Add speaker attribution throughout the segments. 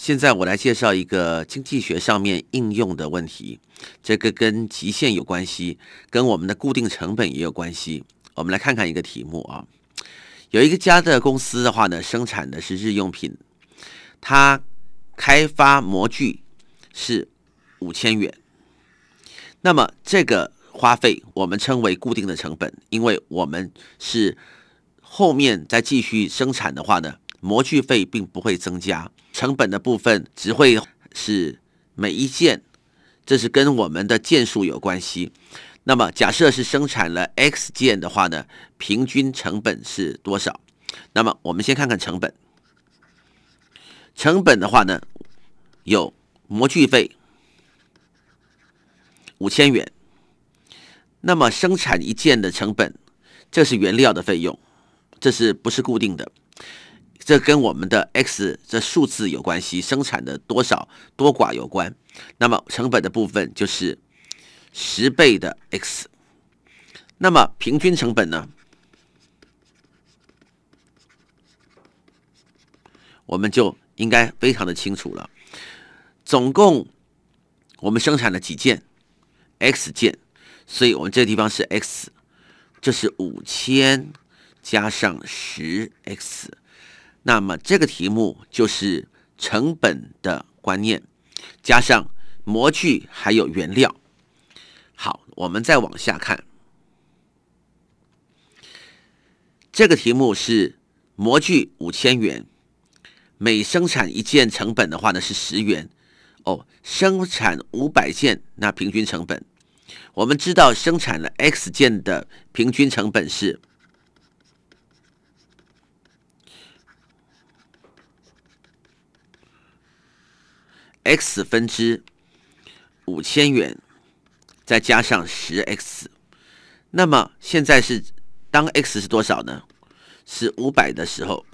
Speaker 1: 现在我来介绍一个经济学上面应用的问题，这个跟极限有关系，跟我们的固定成本也有关系。我们来看看一个题目啊，有一个家的公司的话呢，生产的是日用品，它开发模具是五千元，那么这个花费我们称为固定的成本，因为我们是后面再继续生产的话呢。模具费并不会增加，成本的部分只会是每一件，这是跟我们的件数有关系。那么假设是生产了 x 件的话呢，平均成本是多少？那么我们先看看成本，成本的话呢，有模具费五千元，那么生产一件的成本，这是原料的费用，这是不是固定的？这跟我们的 x 这数字有关系，生产的多少多寡有关。那么成本的部分就是十倍的 x。那么平均成本呢？我们就应该非常的清楚了。总共我们生产了几件 x 件，所以我们这地方是 x，这是五千加上十 x。那么这个题目就是成本的观念，加上模具还有原料。好，我们再往下看。这个题目是模具五千元，每生产一件成本的话呢是十元哦。生产五百件，那平均成本？我们知道生产了 x 件的平均成本是。x 分之五千元，再加上十 x，那么现在是当 x 是多少呢？是五百的时候，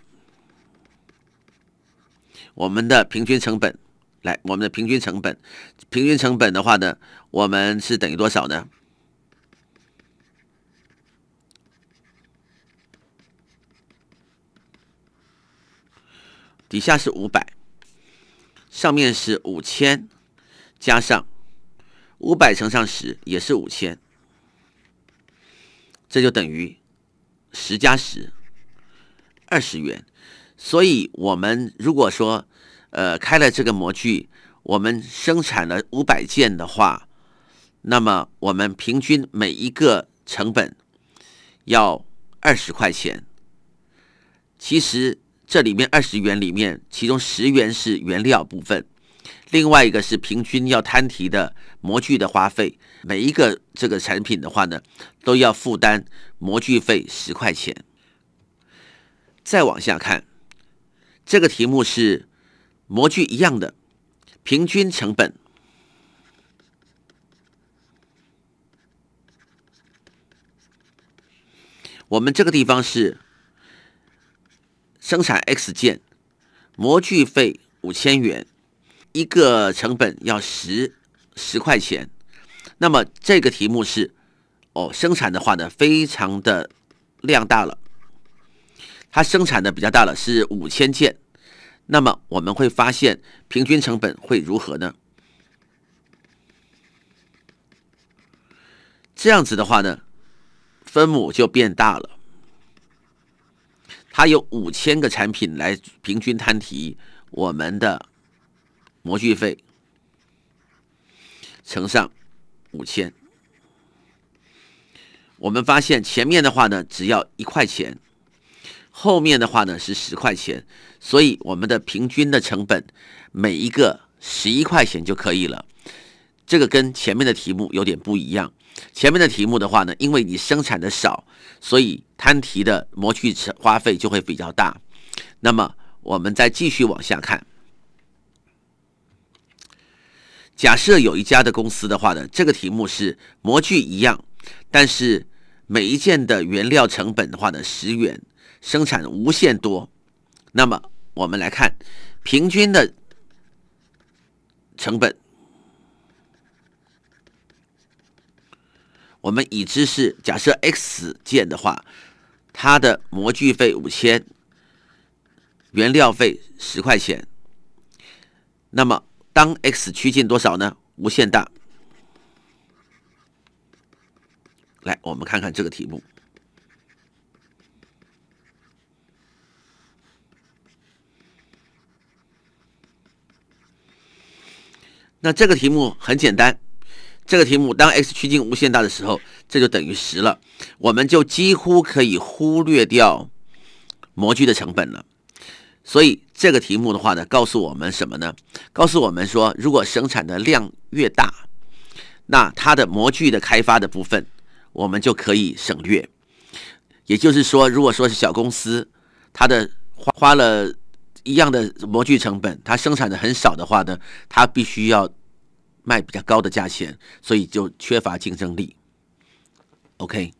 Speaker 1: 我们的平均成本，来，我们的平均成本，平均成本的话呢，我们是等于多少呢？底下是五百。上面是五千，加上五百乘上十也是五千，这就等于十加十，二十元。所以，我们如果说，呃，开了这个模具，我们生产了五百件的话，那么我们平均每一个成本要二十块钱。其实。这里面二十元里面，其中十元是原料部分，另外一个是平均要摊提的模具的花费。每一个这个产品的话呢，都要负担模具费十块钱。再往下看，这个题目是模具一样的平均成本。我们这个地方是。生产 X 件，模具费五千元，一个成本要十十块钱。那么这个题目是，哦，生产的话呢，非常的量大了，它生产的比较大了，是五千件。那么我们会发现，平均成本会如何呢？这样子的话呢，分母就变大了。它有五千个产品来平均摊提我们的模具费，乘上五千，我们发现前面的话呢只要一块钱，后面的话呢是十块钱，所以我们的平均的成本每一个十一块钱就可以了。这个跟前面的题目有点不一样。前面的题目的话呢，因为你生产的少，所以摊提的模具花费就会比较大。那么我们再继续往下看。假设有一家的公司的话呢，这个题目是模具一样，但是每一件的原料成本的话呢，十元，生产无限多。那么我们来看平均的成本。我们已知是假设 x 件的话，它的模具费五千，原料费十块钱。那么当 x 趋近多少呢？无限大。来，我们看看这个题目。那这个题目很简单。这个题目，当 x 趋近无限大的时候，这就等于十了，我们就几乎可以忽略掉模具的成本了。所以这个题目的话呢，告诉我们什么呢？告诉我们说，如果生产的量越大，那它的模具的开发的部分，我们就可以省略。也就是说，如果说是小公司，它的花花了一样的模具成本，它生产的很少的话呢，它必须要。卖比较高的价钱，所以就缺乏竞争力。OK。